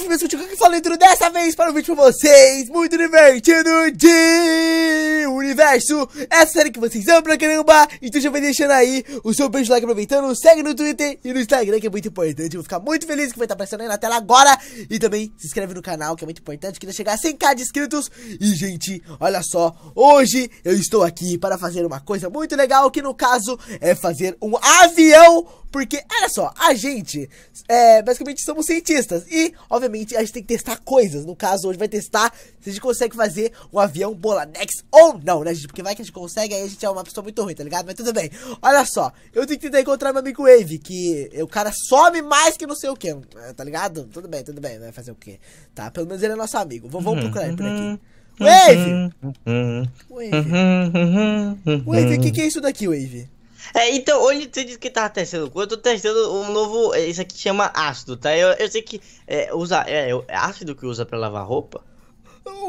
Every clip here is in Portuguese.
mais meus contigo que falei tudo dessa vez para o um vídeo pra vocês. Muito divertido de universo. Essa série que vocês amam pra caramba. Então já vai deixando aí o seu beijo like aproveitando. Segue no Twitter e no Instagram que é muito importante. vou ficar muito feliz que vai estar aparecendo aí na tela agora. E também se inscreve no canal que é muito importante. Queria chegar a 100k de inscritos. E gente, olha só. Hoje eu estou aqui para fazer uma coisa muito legal. Que no caso é fazer um avião. Porque, olha só, a gente, é, basicamente somos cientistas. E, obviamente, obviamente, a gente tem que testar coisas. No caso, hoje vai testar se a gente consegue fazer um avião Bolanex ou não, né, gente? Porque vai que a gente consegue, aí a gente é uma pessoa muito ruim, tá ligado? Mas tudo bem. Olha só, eu tenho que tentar encontrar meu amigo Wave, que o cara some mais que não sei o que, é, tá ligado? Tudo bem, tudo bem, vai fazer o quê? Tá, pelo menos ele é nosso amigo. Vamos uhum, procurar ele por aqui. Wave! Uhum. Wave! Uhum. Wave, o que, que é isso daqui, Wave? É, então, hoje você disse que tá testando eu tô testando um novo. Isso é, aqui chama ácido, tá? Eu, eu sei que é, usa, é, é, é ácido que usa pra lavar roupa.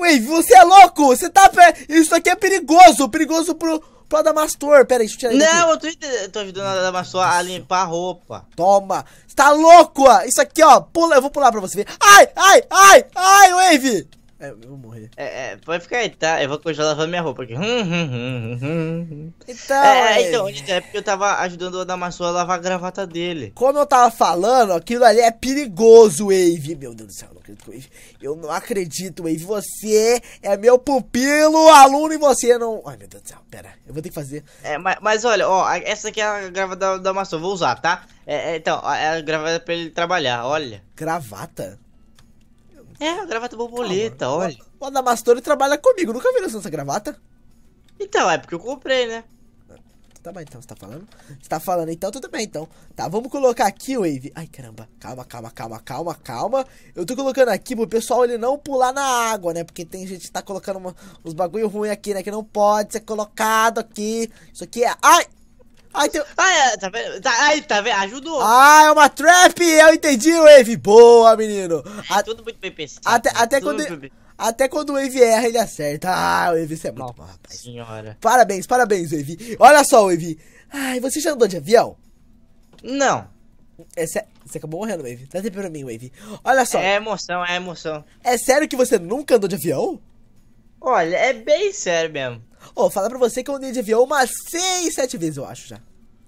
Ei, você é louco! Você tá. Isso aqui é perigoso! Perigoso pro, pro Adamastor! Pera aí, deixa eu tirar Não, eu tô, eu tô ajudando o Adamastor a limpar a roupa. Toma! Você tá louco! Isso aqui, ó, pula, eu vou pular pra você ver. Ai, ai, ai, ai, Wave! É, eu vou morrer. É, é, pode ficar aí, tá? Eu vou continuar lavando minha roupa aqui. Hum, hum, hum, então, é, é, então, é porque eu tava ajudando o Adamassu a lavar a gravata dele. Como eu tava falando, aquilo ali é perigoso, Wave. Meu Deus do céu, eu não acredito, Wave. Eu não acredito, Wave. Você é meu pupilo, aluno, e você não... Ai, meu Deus do céu, pera. Eu vou ter que fazer. É, mas, mas olha, ó, essa aqui é a gravata da Adamassu. vou usar, tá? É, é então, é a gravata pra ele trabalhar, olha. Gravata? É, a gravata é borboleta, Calma. Ah, olha. O Adamastor trabalha comigo, nunca viu essa gravata? Então, é porque eu comprei, né? Tá bom, então, você tá falando? Você tá falando, então, tudo bem, então. Tá, vamos colocar aqui, Wave. Ai, caramba. Calma, calma, calma, calma, calma. Eu tô colocando aqui pro pessoal ele não pular na água, né? Porque tem gente que tá colocando uma, uns bagulho ruim aqui, né? Que não pode ser colocado aqui. Isso aqui é... Ai! Ai, tem... ah, é, tá vendo? Tá, tá vendo? Ajudou. Ah, é uma trap! Eu entendi, Wave! Boa, menino! É, tudo muito bem pensado. Até, né? até quando... Até quando o Wave erra, ele acerta. Ah, o Wave, você é muito bom, rapaz. Senhora. Parabéns, parabéns, Wave. Olha só, Wave. Ai, você já andou de avião? Não. É sé... Você acabou morrendo, Wave. Dá tempo pra mim, Wave. Olha só. É emoção, é emoção. É sério que você nunca andou de avião? Olha, é bem sério mesmo. Ô, oh, fala pra você que eu andei de avião umas 6, 7 vezes, eu acho, já.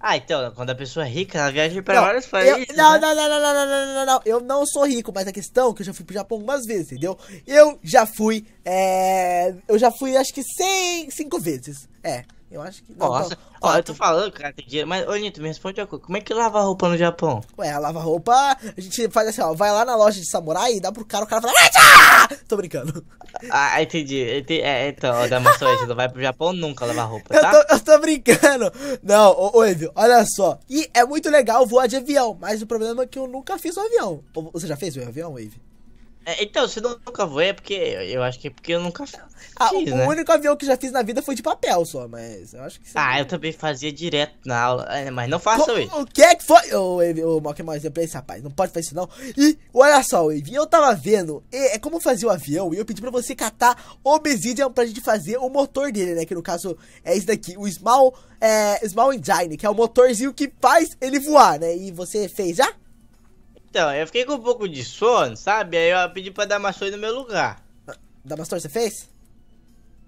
Ah, então, quando a pessoa é rica, ela viaja pra não, vários países. Eu, não, né? não, não, não, não, não, não, não, não, Eu não sou rico, mas a questão é que eu já fui pro Japão algumas vezes, entendeu? Eu já fui. É, eu já fui acho que 100, 5 vezes. É. Eu acho que. Não, Nossa, ó, eu tô falando, cara, tem dinheiro. Mas, ô, Nito, me responde uma coisa. Como é que lava roupa no Japão? Ué, lava roupa. A gente faz assim, ó. Vai lá na loja de samurai e dá pro cara, o cara fala. Eita! Tô brincando. Ah, entendi. entendi. É, então, ó, Damassou, não vai pro Japão nunca lavar roupa, tá? Eu tô, eu tô brincando. Não, ô, ô olha só. E é muito legal voar de avião, mas o problema é que eu nunca fiz um avião. Você já fez um avião, Evio? É, então, se eu nunca vou é porque eu acho que é porque eu nunca fiz. Ah, né? o único avião que já fiz na vida foi de papel só, mas eu acho que sim. Ah, eu também fazia direto na aula, é, mas não faça isso. O que é que foi? Ô, o ô, Mock Mouse, eu pensei, rapaz, não pode fazer isso não. E olha só, Wave, eu tava vendo é como fazer o avião e eu pedi pra você catar Obsidian pra gente fazer o motor dele, né? Que no caso é esse daqui, o Small, é, Small Engine, que é o motorzinho que faz ele voar, né? E você fez já? Ah, então, eu fiquei com um pouco de sono, sabe? Aí eu pedi pra Damastor no meu lugar. Damastor, você fez?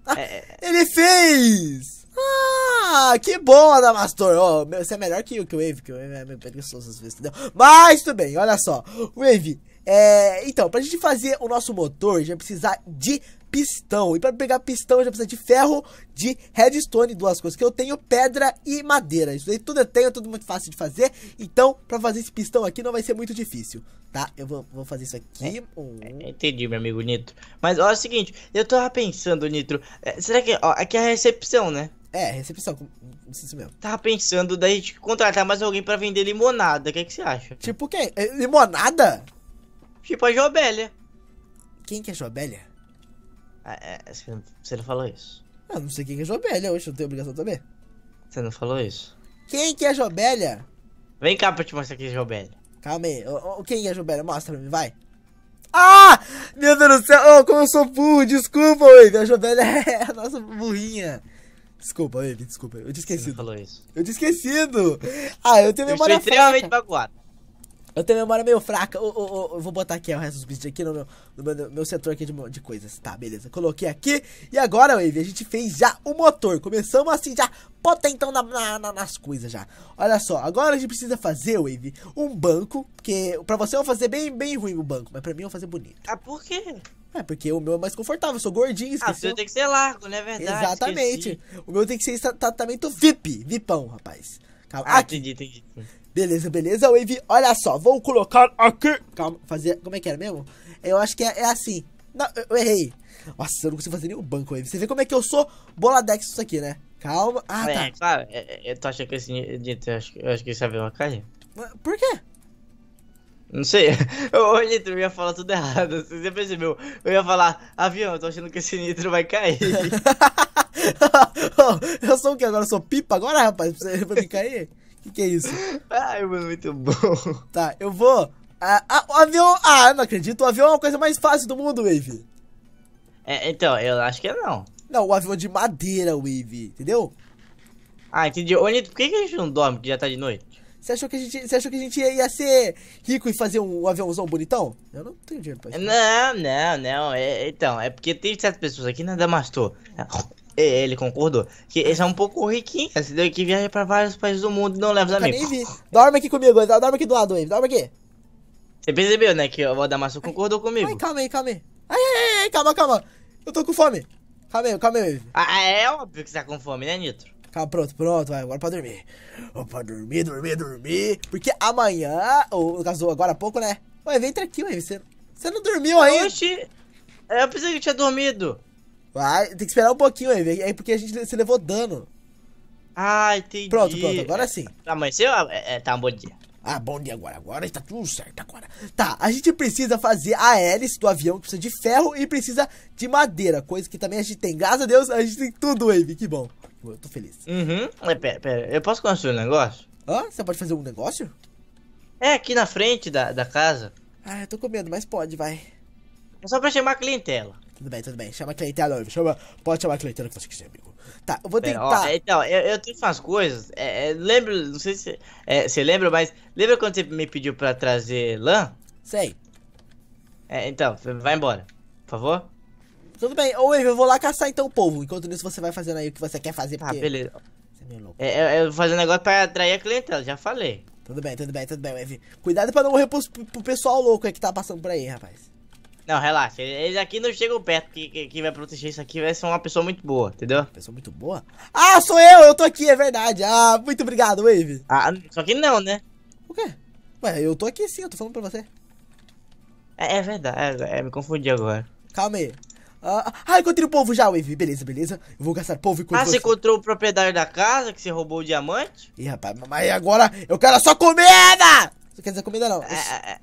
Ah, é. Ele fez! Ah, que bom, Adamastor. Oh, você é melhor que, o, que o Wave, que o Wave é meio preguiçoso às vezes, entendeu? Mas tudo bem, olha só. Wave, é, então, pra gente fazer o nosso motor, a gente vai precisar de pistão. E para pegar pistão eu já precisa de ferro, de redstone, duas coisas que eu tenho, pedra e madeira. Isso aí tudo eu tenho, tudo muito fácil de fazer. Então, para fazer esse pistão aqui não vai ser muito difícil, tá? Eu vou, vou fazer isso aqui. É, é, entendi, meu amigo Nitro. Mas olha é o seguinte, eu tava pensando, Nitro, é, será que ó, aqui é a recepção, né? É, recepção, isso mesmo. Tava pensando da gente contratar mais alguém para vender limonada, o que, é que você acha? Tipo quem? Limonada? Tipo a Jobélia. Quem que é Jobélia? Ah, é, é, você não falou isso. Ah, não sei quem é Jobélia hoje, não tenho obrigação de saber. Você não falou isso? Quem que é Jobélia? Vem cá pra eu te mostrar quem é Jobélia. Calma aí, o, o, quem é Jobélia? Mostra pra mim, vai. Ah! Meu Deus do céu, oh, como eu sou burro, desculpa, Wave. A Jobélia é a nossa burrinha. Desculpa, Wave, desculpa. Eu tinha esquecido. Você não falou isso. Eu tinha esquecido. Ah, eu tenho memória fraca. Eu estou extremamente magoado. Eu tenho memória meio fraca. Eu, eu, eu, eu vou botar aqui o resto dos bits aqui no meu, no meu, meu, setor aqui de, de coisas. Tá, beleza. Coloquei aqui. E agora, Wave, a gente fez já o motor. Começamos assim já potentão na, na, na, nas coisas já. Olha só, agora a gente precisa fazer, Wave, um banco. Porque pra você eu vou fazer bem, bem ruim o banco, mas pra mim eu vou fazer bonito. Ah, por quê? É, porque o meu é mais confortável, eu sou gordinho, esqueci. Ah, o seu tem que ser largo, não né? é verdade? Exatamente. Esqueci. O meu tem que ser tratamento VIP, VIPão, rapaz. Calma. Ah, aqui. entendi, entendi. Beleza, beleza, Wave. Olha só, vou colocar aqui. Calma, fazer. Como é que era mesmo? Eu acho que é, é assim. Não, eu, eu, errei. Nossa, eu não consigo fazer nenhum banco, Wave. Você vê como é que eu sou boladex isso aqui, né? Calma. Ah, tá. é, tá. Claro, eu é, é, é, tô achando que esse. Eu acho, eu acho que isso vai uma cair. Por quê? Não sei. O Nitro ia falar tudo errado. Você percebeu? Eu ia falar, avião, eu tô achando que esse Nitro vai cair. eu sou o que agora? Eu sou pipa agora, rapaz? Pra me cair? que, que é isso? Ai, mano, muito bom. Tá, eu vou. Ah, ah, o avião. Ah, não acredito. O avião é a coisa mais fácil do mundo, Wave. É, então, eu acho que não. Não, o avião de madeira, Wave, entendeu? Ah, entendi. Ô, Nito, por que, que a gente não dorme que já tá de noite? Você achou que a gente, você achou que a gente ia ser rico e fazer um aviãozão bonitão? Eu não tenho dinheiro pra isso. Não, não, não. É, então, é porque tem certas pessoas aqui na Damastor. É, ele concordou. Que esse é um pouco riquinhas, assim, que viaja pra vários países do mundo e não leva os amigos. Nem vi. Dorme aqui comigo, dorme aqui do lado, Wave, dorme aqui. Você percebeu, né, que o Adamasso concordou comigo. Ai, calma aí, calma aí. Ai, ai, ai, calma, calma. Eu tô com fome. Calma aí, calma aí, ah, ah, é óbvio que você tá com fome, né, Nitro? Calma, pronto, pronto, vai, agora pra dormir. Vou pra dormir, dormir, dormir. Porque amanhã, ou no caso, agora há pouco, né? Ué, vem tranquilo, Wave, você, você não dormiu ainda. Oxi, eu pensei que eu tinha dormido. Vai, tem que esperar um pouquinho aí, é porque a gente se levou dano. Ah, entendi. Pronto, pronto, agora sim. Amanheceu? Ah, ah, é, é, tá um bom dia. Ah, bom dia agora. Agora está tudo certo agora. Tá, a gente precisa fazer a hélice do avião, que precisa de ferro e precisa de madeira. Coisa que também a gente tem. Graças a Deus, a gente tem tudo, Wave. Que bom. Eu tô feliz. Uhum. Pera, pera. Eu posso construir um negócio? Hã? Você pode fazer um negócio? É, aqui na frente da, da casa. Ah, eu tô com medo, mas pode, vai. É só pra chamar a clientela. Tudo bem, tudo bem. Chama Cleiton a noiva. Chama... Pode chamar a Cleitela que você quiser, amigo. Tá, eu vou tentar. Ó, então, eu, eu tenho umas coisas. É, é, lembro, não sei se é, você lembra, mas lembra quando você me pediu pra trazer lã? Sei. É, então, vai embora, por favor. Tudo bem, ô Wave, eu vou lá caçar então o povo. Enquanto isso, você vai fazendo aí o que você quer fazer. Ah, porque... Ah, beleza. Você é meio louco. É, é, eu vou fazer um negócio pra atrair a Cleitela, já falei. Tudo bem, tudo bem, tudo bem, Wave. Cuidado pra não morrer pros, pro pessoal louco aí que tá passando por aí, rapaz. Não, relaxa. Eles aqui não chegam perto. Que, que, que vai proteger isso aqui vai ser uma pessoa muito boa, entendeu? Pessoa muito boa? Ah, sou eu! Eu tô aqui, é verdade. Ah, muito obrigado, Wave. Ah, só que não, né? O quê? Ué, eu tô aqui sim, eu tô falando pra você. É, é verdade, é, é, me confundi agora. Calma aí. Ah, ah, encontrei o povo já, Wave. Beleza, beleza. Eu vou gastar povo e Ah, você, encontrou o proprietário da casa que você roubou o diamante? Ih, rapaz, mas agora eu quero só comida! Você quer dizer comida não? É, é, é.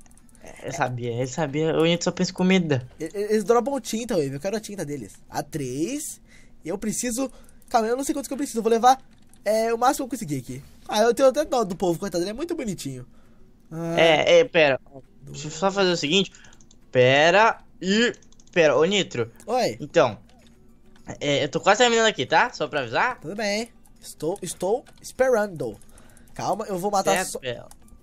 Eu sabia, eu sabia. Eu só penso em comida. Eles dropam tinta, Wave. Eu quero a tinta deles. A 3. Eu preciso. Calma, eu não sei quantos que eu preciso. Eu vou levar é, o máximo que eu conseguir aqui. Ah, eu tenho até dó do povo, coitado. Ele é muito bonitinho. Ah, é, é, pera. Do... Deixa eu só fazer o seguinte. Pera e. Pera, ô Nitro. Oi. Então. É, eu tô quase terminando aqui, tá? Só pra avisar. Tudo bem. Estou, estou esperando. Calma, eu vou matar. Certo, so...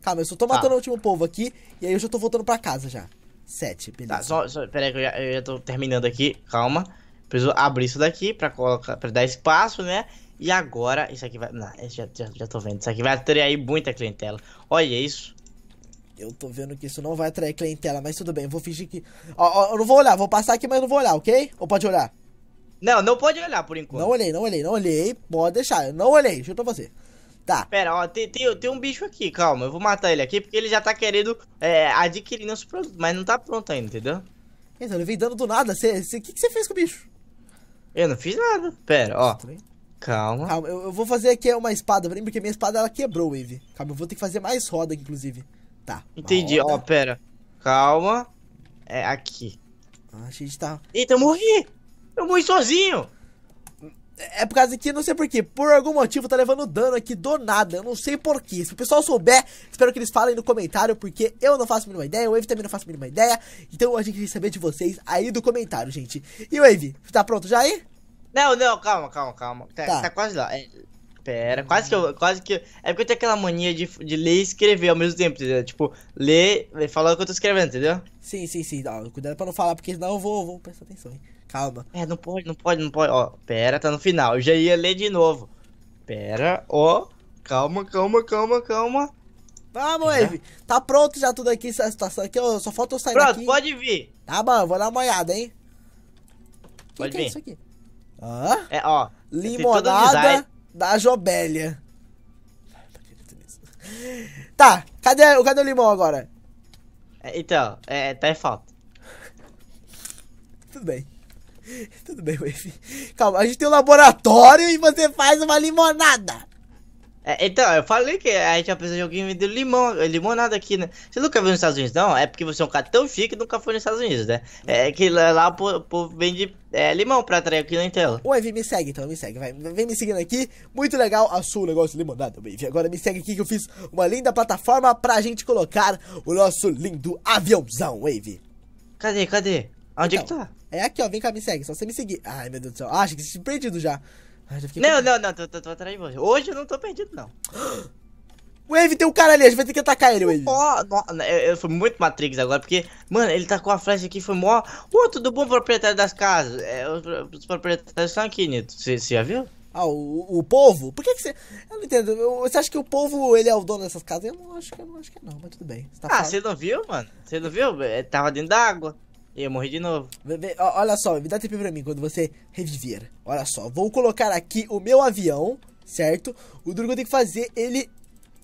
Calma, eu só tô tá. matando o último povo aqui e aí eu já tô voltando pra casa já. Sete, beleza. Tá, só, só peraí que eu já, eu já tô terminando aqui, calma. Preciso abrir isso daqui pra, colocar, pra dar espaço, né? E agora, isso aqui vai... Não, já, já, já tô vendo. Isso aqui vai atrair muita clientela. Olha isso. Eu tô vendo que isso não vai atrair clientela, mas tudo bem, vou fingir que... Ó, ó, eu não vou olhar, vou passar aqui, mas não vou olhar, ok? Ou pode olhar? Não, não pode olhar por enquanto. Não olhei, não olhei, não olhei. Pode deixar, eu não olhei, junto a você. Tá. Pera, ó, tem, tem, tem, um bicho aqui, calma. Eu vou matar ele aqui porque ele já tá querendo é, adquirir nosso produto, mas não tá pronto ainda, entendeu? Então, ele vem dando do nada. O que, que você fez com o bicho? Eu não fiz nada. Pera, ó. Calma. Calma, eu, eu, vou fazer aqui uma espada porque minha espada ela quebrou, Wave. Calma, eu vou ter que fazer mais roda aqui, inclusive. Tá. Entendi, ó, pera. Calma. É aqui. Ah, a gente tá. Eita, eu morri! Eu morri sozinho! É por causa que, não sei porquê, por algum motivo tá levando dano aqui do nada, eu não sei porquê. Se o pessoal souber, espero que eles falem no comentário, porque eu não faço a mínima ideia, o Wave também não faço a mínima ideia. Então a gente quer saber de vocês aí do comentário, gente. E o Wave, tá pronto já aí? Não, não, calma, calma, calma. Tá, tá. tá quase lá. É, pera, quase que eu. Quase que. é porque eu tenho aquela mania de, de ler e escrever ao mesmo tempo, entendeu? Tipo, ler e falar o que eu tô escrevendo, entendeu? Sim, sim, sim. Não, cuidado pra não falar, porque senão eu vou, vou prestar atenção, hein? Calma. É, não pode, não pode, não pode. Ó, pera, tá no final. Eu já ia ler de novo. Pera, ó. Calma, calma, calma, calma. Vamos, é. Eve. Tá pronto já tudo aqui, essa situação aqui. Ó, só falta eu sair pronto, daqui. Pronto, pode vir. Tá bom, vou dar uma olhada, hein. pode que é vir. é isso aqui? Hã? Ah? É, ó. Limonada da Jobélia. Tá, cadê, cadê o limão agora? É, então, é, tá em falta. Tudo bem. Tudo bem, Wave. Calma, a gente tem um laboratório e você faz uma limonada. É, então, eu falei que a gente precisa de alguém vender limão, limonada aqui, né? Você nunca viu nos Estados Unidos, não? É porque você é um cara tão chique e nunca foi nos Estados Unidos, né? É que lá o povo vende é, limão pra atrair aqui na tela. Wave, me segue então, me segue, vai. Vem me seguindo aqui. Muito legal a sua negócio de limonada, Wave. Agora me segue aqui que eu fiz uma linda plataforma pra gente colocar o nosso lindo aviãozão, Wave. Cadê, cadê? Onde então, é que então, tá? É aqui, ó. Vem cá, me segue. Só você me seguir. Ai, meu Deus do céu. Ah, achei que você tinha perdido já. Ai, já fiquei não, não, não, não. Tô, tô, tô, atrás de você. Hoje eu não tô perdido, não. Wave, tem um cara ali. A gente vai ter que atacar ele, Wave. Ó, oh, né, eu, eu fui muito Matrix agora, porque... Mano, ele tá com a flecha aqui. Foi mó... Ô, oh, tudo bom, proprietário das casas? É, os, proprietários estão aqui, Nito. Você já viu? Ah, o, o povo? Por que que você... Eu não entendo. Você acha que o povo, ele é o dono dessas casas? Eu não acho que, eu não, acho que é não, mas tudo bem. tá ah, você não viu, mano? Você não viu? Ele é, tava dentro d'água e eu morri de novo. Olha só, me dá TP pra mim quando você reviver. Olha só, vou colocar aqui o meu avião, certo? O duro que eu tenho que fazer ele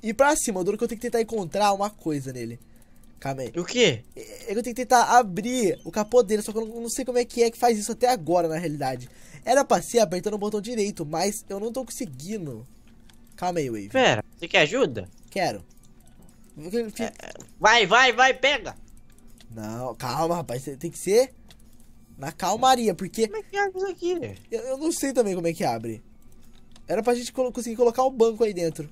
ir pra cima. O duro que eu tenho que tentar encontrar uma coisa nele. Calma aí. O quê? Eu tenho que tentar abrir o capô dele, só que eu não sei como é que é que faz isso até agora, na realidade. Era pra ser apertando o botão direito, mas eu não tô conseguindo. Calma aí, Wave. Pera, você quer ajuda? Quero. É, é vai, vai, vai, pega! Não, calma, rapaz. Tem que ser na calmaria, porque. Como é que abre isso aqui? Eu, eu não sei também como é que abre. Era pra gente colo conseguir colocar o banco aí dentro.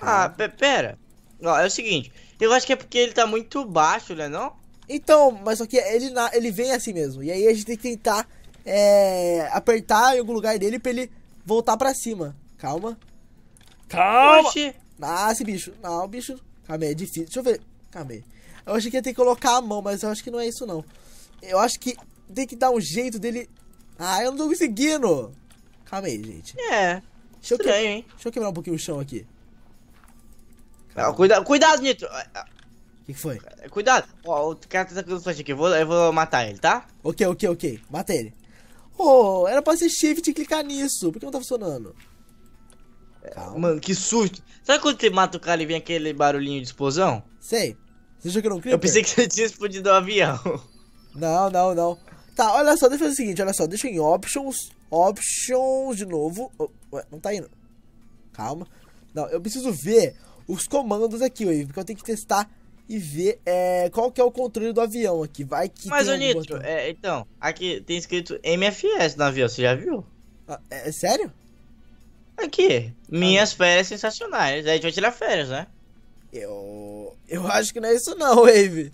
Ah, ah pera. é o seguinte, eu acho que é porque ele tá muito baixo, né não? Então, mas só que ele, ele vem assim mesmo. E aí a gente tem que tentar é, apertar em algum lugar dele pra ele voltar pra cima. Calma. Calma! Oxi. Nasce, bicho. Não, bicho. Calma aí, é difícil. Deixa eu ver. Calma aí. Eu achei que ia ter que colocar a mão, mas eu acho que não é isso, não. Eu acho que tem que dar um jeito dele... Ah, eu não tô conseguindo! Calma aí, gente. É, deixa estranho, eu que... hein? Deixa eu quebrar um pouquinho o chão aqui. Não, cuida... Cuidado, Nitro! O que, que, foi? É, cuidado! Ó, o cara tá com flash aqui, eu vou, eu vou matar ele, tá? Ok, ok, ok. Mata ele. Oh, era pra ser shift e clicar nisso. Por que não tá funcionando? É, Calma. Mano, que susto. Sabe quando você mata o cara e vem aquele barulhinho de explosão? Sei. Você achou que eu não Eu pensei que você tinha explodido o um avião. Não, não, não. Tá, olha só, deixa eu fazer o seguinte, olha só, deixa em options, options de novo. Oh, ué, não tá indo. Calma. Não, eu preciso ver os comandos aqui, Wave, porque eu tenho que testar e ver é, qual que é o controle do avião aqui. Vai que. Mas, ô Nitro, é, então, aqui tem escrito MFS no avião, você já viu? Ah, é, é, sério? Aqui, minhas ah. férias sensacionais. Aí a gente vai tirar férias, né? Eu. Eu acho que não é isso não, Wave.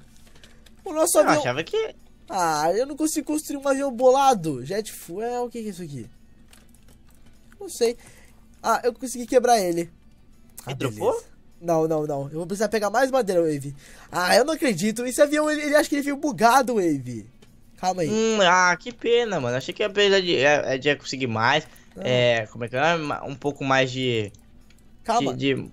O nosso eu avião. Eu achava que. Ah, eu não consigo construir um avião bolado. Jet fuel, o que é isso aqui? Não sei. Ah, eu consegui quebrar ele. Ah, Hidrofou? Não, não, não. Eu vou precisar pegar mais madeira, Wave. Ah, eu não acredito. Esse avião, ele, ele acha que ele veio bugado, Wave. Calma aí. Hum, ah, que pena, mano. Achei que ia de, de conseguir mais, ah. é, como é que é? Um pouco mais de. Calma. De, de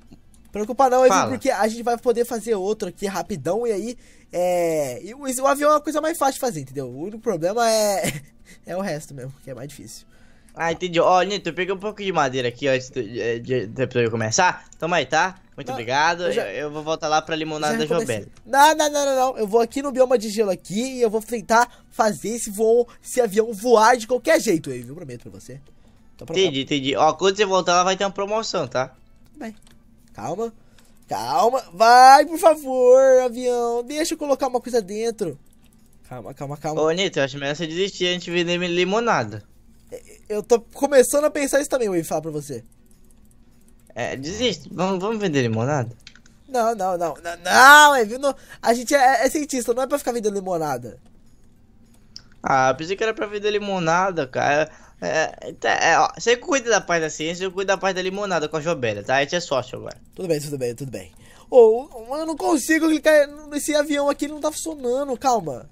Preocupar não, Fala. porque a gente vai poder fazer outro aqui rapidão e aí. É... E o avião é uma coisa mais fácil de fazer, entendeu? O único problema é. é o resto mesmo, que é mais difícil. Ah, entendi. Ó, oh, Nito, eu peguei um pouco de madeira aqui antes é, de, de, de, de eu começar. Toma aí, tá? Muito não, obrigado. Eu, já... eu, vou voltar lá pra limonada da Jobelli. Não, não, não, não, não. Eu vou aqui no bioma de gelo aqui e eu vou tentar fazer esse voo, esse avião voar de qualquer jeito, eu prometo pra você. Então, pra entendi, entendi. Ó, quando você voltar lá vai ter uma promoção, tá? Bem. Calma. Calma. Vai, por favor, avião. Deixa eu colocar uma coisa dentro. Calma, calma, calma. Ô, Nito, eu acho melhor você desistir A gente vender limonada. É, eu tô começando a pensar isso também, Wave, falar pra você. É, desiste. Vamos, vamos vender limonada? Não, não, não. Não, não Wave, é, não. a gente é, é, cientista, não é pra ficar vendendo limonada. Ah, pensei que era pra vender limonada, cara. É, tá, é, ó, você cuida da parte da ciência, eu cuido da parte da limonada com a Jovem. tá? A gente é sócio agora. Tudo bem, tudo bem, tudo bem. Ô, oh, eu não consigo clicar nesse avião aqui, ele não tá funcionando, calma.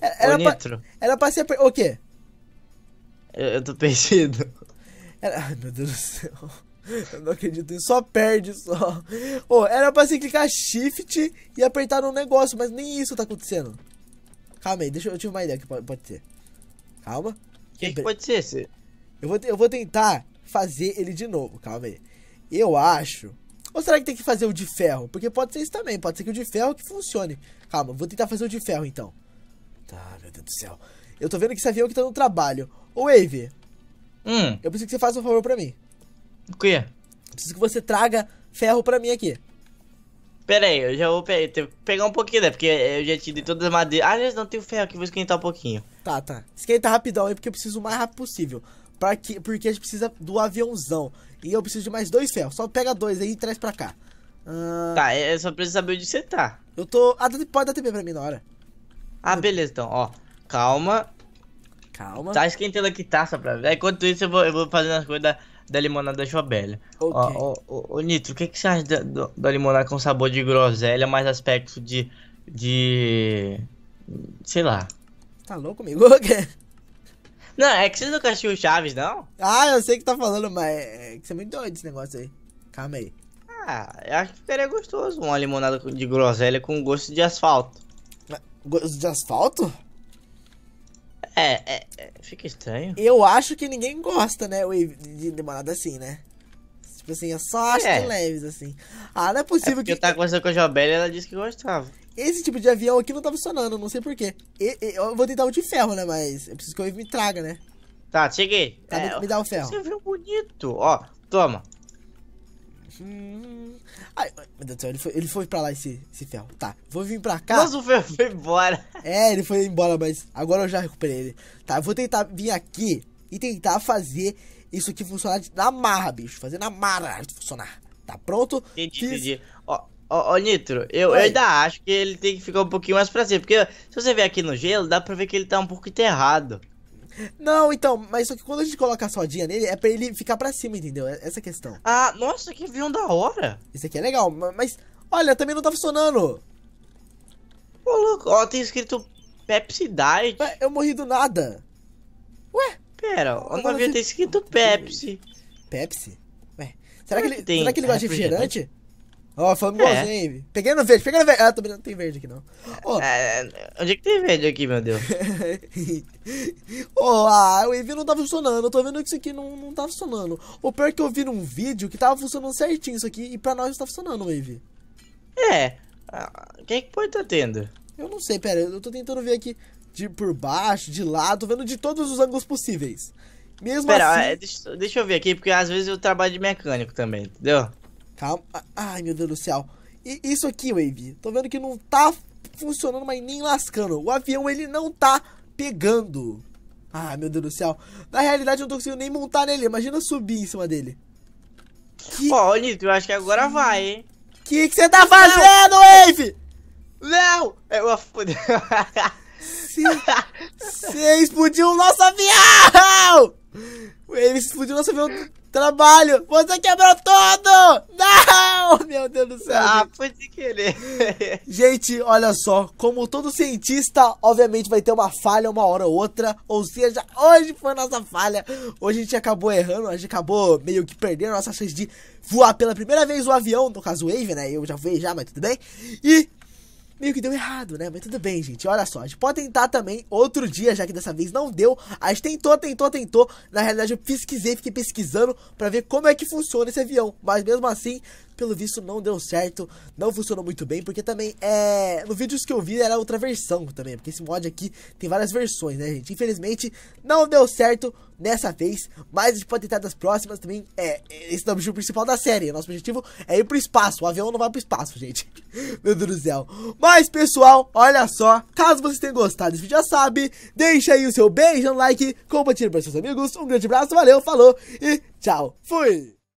É, era, era, pra, era pra ser. O quê? Eu, eu tô perdido. Era, ai, meu Deus do céu. Eu não acredito só perde só. Ô, oh, era pra você clicar Shift e apertar no negócio, mas nem isso tá acontecendo. Calma aí, deixa eu, eu tive uma ideia que pode, pode ter. Calma. O que, que, pode ser esse? Eu vou, eu vou tentar fazer ele de novo, calma aí. Eu acho. Ou será que tem que fazer o de ferro? Porque pode ser isso também, pode ser que o de ferro que funcione. Calma, vou tentar fazer o de ferro então. Tá, meu Deus do céu. Eu tô vendo que esse avião que tá no trabalho. Ô, Wave. Hum. Eu preciso que você faça um favor pra mim. O quê? Preciso que você traga ferro pra mim aqui. Pera aí, eu já vou pe pegar um pouquinho, né? Porque eu já tirei todas as madeiras. Ah, não tem o ferro aqui, vou esquentar um pouquinho. Tá, tá. Esquenta rapidão aí, porque eu preciso o mais rápido possível. que, porque a gente precisa do aviãozão. E eu preciso de mais dois ferros. Só pega dois aí e traz pra cá. Ah, tá, é, eu só preciso saber onde você tá. Eu tô. Ah, pode dar TP pra mim na hora. Ah, eu... beleza, então, ó. Calma. Calma. Tá esquentando aqui, tá, só pra ver. Enquanto isso, eu vou, eu vou fazendo as coisas da da limonada Joabelha. Okay. Ô, Nitro, o que, que você acha da, da, limonada com sabor de groselha, mais aspecto de. de. sei lá. Tá louco, amigo? não, é que você não assistiu o Chaves, não? Ah, eu sei que tá falando, mas é, é que você é muito doido esse negócio aí. Calma aí. Ah, eu acho que ficaria é gostoso uma limonada de groselha com gosto de asfalto. Ah, gosto de asfalto? É, é, é, é, fica estranho. Eu acho que ninguém gosta, né, de limonada assim, né? Tipo assim, eu só acho é. que leves, assim. Ah, não é, é possível é que. Eu tava conversando com a Jobel e ela disse que gostava. Esse tipo de avião aqui não tá funcionando, não sei porquê. Eu vou tentar o de ferro, né? Mas eu preciso que o Wave me traga, né? Tá, cheguei. Tá, é, me dá o ferro. Você viu bonito. Ó, toma. Hum. Ai, meu Deus do céu, ele foi, ele foi pra lá esse, esse ferro. Tá, vou vir pra cá. Mas o ferro foi embora. É, ele foi embora, mas agora eu já recuperei ele. Tá, eu vou tentar vir aqui e tentar fazer isso aqui funcionar de, na marra, bicho. Fazer na marra funcionar. Tá pronto? Entendi, Fiz... entendi. Ó, Ó, ó, Nitro, eu, eu, ainda acho que ele tem que ficar um pouquinho mais pra cima, porque se você ver aqui no gelo, dá pra ver que ele tá um pouco enterrado. Não, então, mas só que quando a gente coloca a sodinha nele, é pra ele ficar pra cima, entendeu? É essa a questão. Ah, nossa, que avião da hora. Esse aqui é legal, mas... Olha, também não tá funcionando. Ô, louco, ó, tem escrito Pepsi Diet. Ué, eu morri do nada. Ué? Pera, ó, não havia ter escrito Pepsi. Pepsi? Ué, será que ele, será que ele gosta de refrigerante? Ó, oh, falando igualzinho, é. verde peguei verde, verde. Ah, tô brincando, não tem verde aqui não. Oh. É, onde é que tem verde aqui, meu Deus? oh, ah, o EV não tá funcionando. Eu tô vendo que isso aqui não, não tá funcionando. O pior é que eu vi num vídeo que tava funcionando certinho isso aqui e pra nós não tá funcionando o É. Ah, quem é que pode tá tendo? Eu não sei, pera, eu tô tentando ver aqui de por baixo, de lado, tô vendo de todos os ângulos possíveis. Mesmo Pera, assim... É, deixa, deixa, eu ver aqui, porque às vezes eu trabalho de mecânico também, entendeu? Calma. Ai, meu Deus do céu. E isso aqui, Wave. Tô vendo que não tá funcionando, mas nem lascando. O avião, ele não tá pegando. Ah, meu Deus do céu. Na realidade, eu não tô conseguindo nem montar nele. Imagina subir em cima dele. Que... Pô, Nito, eu acho que agora vai, hein? Que que você tá fazendo, Wave? Não! Eu fudeu. Você explodiu o nosso avião! Wave explodiu o nosso avião Trabalho! Você quebrou todo! Não! Meu Deus do céu! Ah, gente. foi de querer! gente, olha só. Como todo cientista, obviamente vai ter uma falha uma hora ou outra. Ou seja, hoje foi nossa falha. Hoje a gente acabou errando, a gente acabou meio que perdendo a nossa chance de voar pela primeira vez o avião. No caso, o Wave, né? Eu já voei já, mas tudo bem. E meio que deu errado, né? Mas tudo bem, gente. Olha só, a gente pode tentar também outro dia, já que dessa vez não deu. A gente tentou, tentou, tentou. Na realidade, eu pesquisei, fiquei pesquisando para ver como é que funciona esse avião. Mas mesmo assim, pelo visto não deu certo, não funcionou muito bem, porque também é... No vídeos que eu vi era outra versão também, porque esse mod aqui tem várias versões, né gente? Infelizmente não deu certo nessa vez, mas a gente pode tentar das próximas também. É, esse é o objetivo principal da série. Nosso objetivo é ir pro espaço. O avião não vai pro espaço, gente. Meu Deus do céu. Mas, pessoal, olha só. Caso vocês tenham gostado desse vídeo, já sabe. Deixa aí o seu beijo um like, compartilha para seus amigos. Um grande abraço, valeu, falou e tchau. Fui!